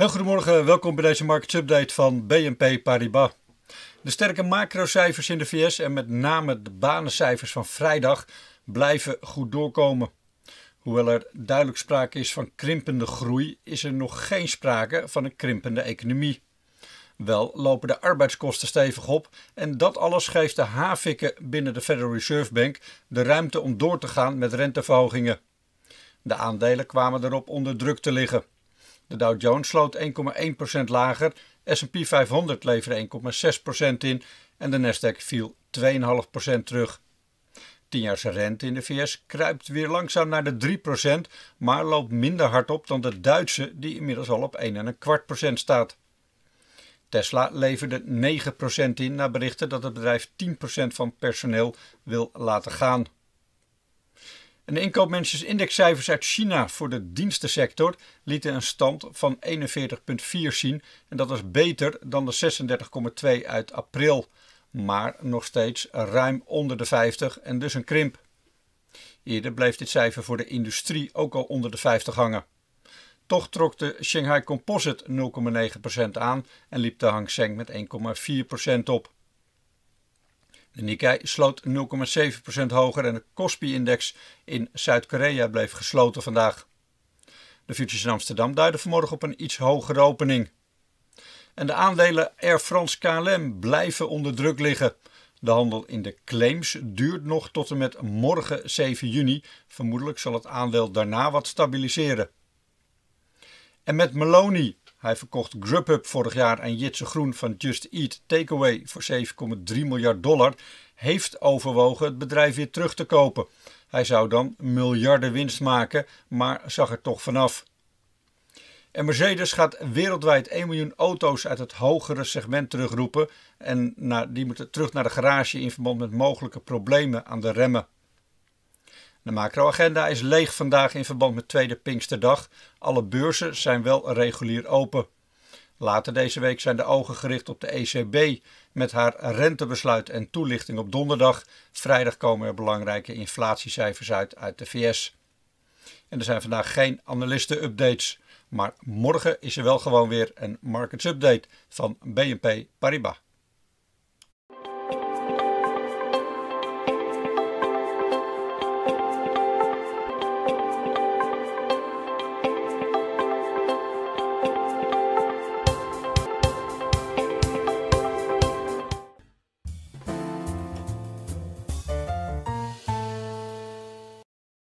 Heel goedemorgen, welkom bij deze markets update van BNP Paribas. De sterke macrocijfers in de VS en met name de banencijfers van vrijdag blijven goed doorkomen. Hoewel er duidelijk sprake is van krimpende groei, is er nog geen sprake van een krimpende economie. Wel lopen de arbeidskosten stevig op en dat alles geeft de havikken binnen de Federal Reserve Bank de ruimte om door te gaan met renteverhogingen. De aandelen kwamen erop onder druk te liggen. De Dow Jones sloot 1,1% lager, S&P 500 leverde 1,6% in en de Nasdaq viel 2,5% terug. 10 rente in de VS kruipt weer langzaam naar de 3%, maar loopt minder hard op dan de Duitse, die inmiddels al op procent staat. Tesla leverde 9% in na berichten dat het bedrijf 10% van personeel wil laten gaan de inkoopmanagersindexcijfers uit China voor de dienstensector lieten een stand van 41,4 zien. En dat was beter dan de 36,2 uit april. Maar nog steeds ruim onder de 50 en dus een krimp. Eerder bleef dit cijfer voor de industrie ook al onder de 50 hangen. Toch trok de Shanghai Composite 0,9% aan en liep de Hang Seng met 1,4% op. De Nikkei sloot 0,7% hoger en de Kospi-index in Zuid-Korea bleef gesloten vandaag. De futures in Amsterdam duiden vanmorgen op een iets hogere opening. En de aandelen Air France KLM blijven onder druk liggen. De handel in de claims duurt nog tot en met morgen 7 juni. Vermoedelijk zal het aandeel daarna wat stabiliseren. En met Meloni hij verkocht Grubhub vorig jaar aan Jitse Groen van Just Eat Takeaway voor 7,3 miljard dollar. Heeft overwogen het bedrijf weer terug te kopen. Hij zou dan miljarden winst maken, maar zag er toch vanaf. En Mercedes gaat wereldwijd 1 miljoen auto's uit het hogere segment terugroepen. En die moeten terug naar de garage in verband met mogelijke problemen aan de remmen. De macroagenda is leeg vandaag in verband met Tweede Pinksterdag. Alle beurzen zijn wel regulier open. Later deze week zijn de ogen gericht op de ECB met haar rentebesluit en toelichting op donderdag. Vrijdag komen er belangrijke inflatiecijfers uit uit de VS. En er zijn vandaag geen analisten-updates. Maar morgen is er wel gewoon weer een markets-update van BNP Paribas.